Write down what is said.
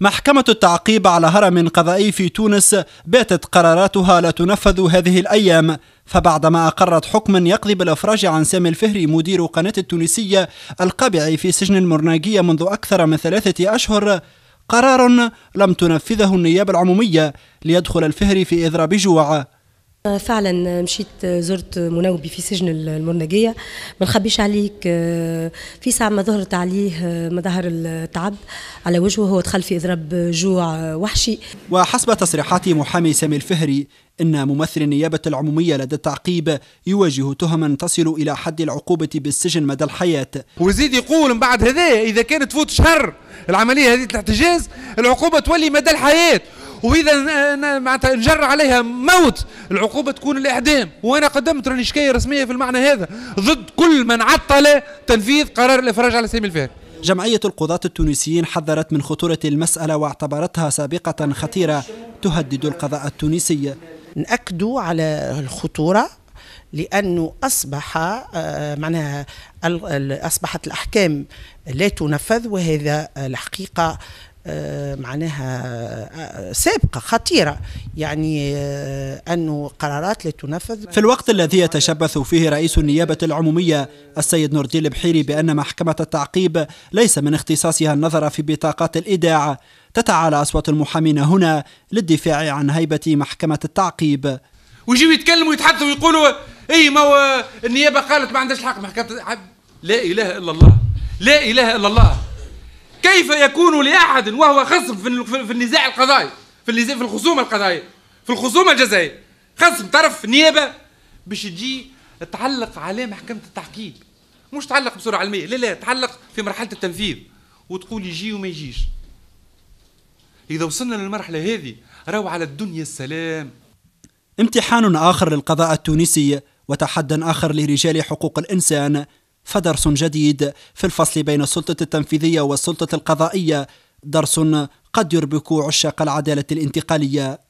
محكمة التعقيب على هرم قضائي في تونس باتت قراراتها لا تنفذ هذه الأيام فبعدما أقرت حكما يقضي بالإفراج عن سامي الفهري مدير قناة التونسية القابع في سجن المرناقية منذ أكثر من ثلاثة أشهر قرار لم تنفذه النيابة العمومية ليدخل الفهري في إضراب جوع فعلا مشيت زرت منوبي في سجن المرنجية ما نخبيش عليك آه، في ساعة ما ظهرت عليه آه، مظاهر التعب على وجهه هو دخل في إضراب جوع وحشي وحسب تصريحات محامي سامي الفهري إن ممثل النيابة العمومية لدى التعقيب يواجه تهما تصل إلى حد العقوبة بالسجن مدى الحياة ويزيد يقول من بعد هذا إذا كانت تفوت شهر العملية هذه الاحتجاز العقوبة تولي مدى الحياة واذا معناتها نجر عليها موت العقوبه تكون الاعدام وانا قدمت راني شكايه رسميه في المعنى هذا ضد كل من عطل تنفيذ قرار الافراج على سامي الفهد جمعية القضاة التونسيين حذرت من خطورة المسألة واعتبرتها سابقة خطيرة تهدد القضاء التونسي نأكدوا على الخطورة لأنه أصبح آه، معناها أصبحت الأحكام لا تنفذ وهذا الحقيقة آه، معناها آه، سابقة خطيرة يعني آه، أنه قرارات لا تنفذ في الوقت الذي يتشبث فيه رئيس النيابة العمومية السيد نور الدين البحيري بأن محكمة التعقيب ليس من اختصاصها النظر في بطاقات الإيداع تتعالى أصوات المحامين هنا للدفاع عن هيبة محكمة التعقيب ويجيو يتكلموا ويتحدثوا ويقولوا اي ما هو النيابه قالت ما عندهاش الحق محكمه لا اله الا الله لا اله الا الله كيف يكون لأحد وهو خصم في النزاع القضائي في النزاع في الخصومة القضائية في الخصومة الجزائية خصم طرف نيابة باش تجي تعلق على محكمة التحكيم مش تعلق بصوره علمية لا لا تعلق في مرحلة التنفيذ وتقول يجي وما يجيش إذا وصلنا للمرحلة هذه راو على الدنيا السلام امتحان آخر للقضاء التونسي وتحد آخر لرجال حقوق الإنسان فدرس جديد في الفصل بين السلطة التنفيذية والسلطة القضائية درس قد يربك عشاق العدالة الانتقالية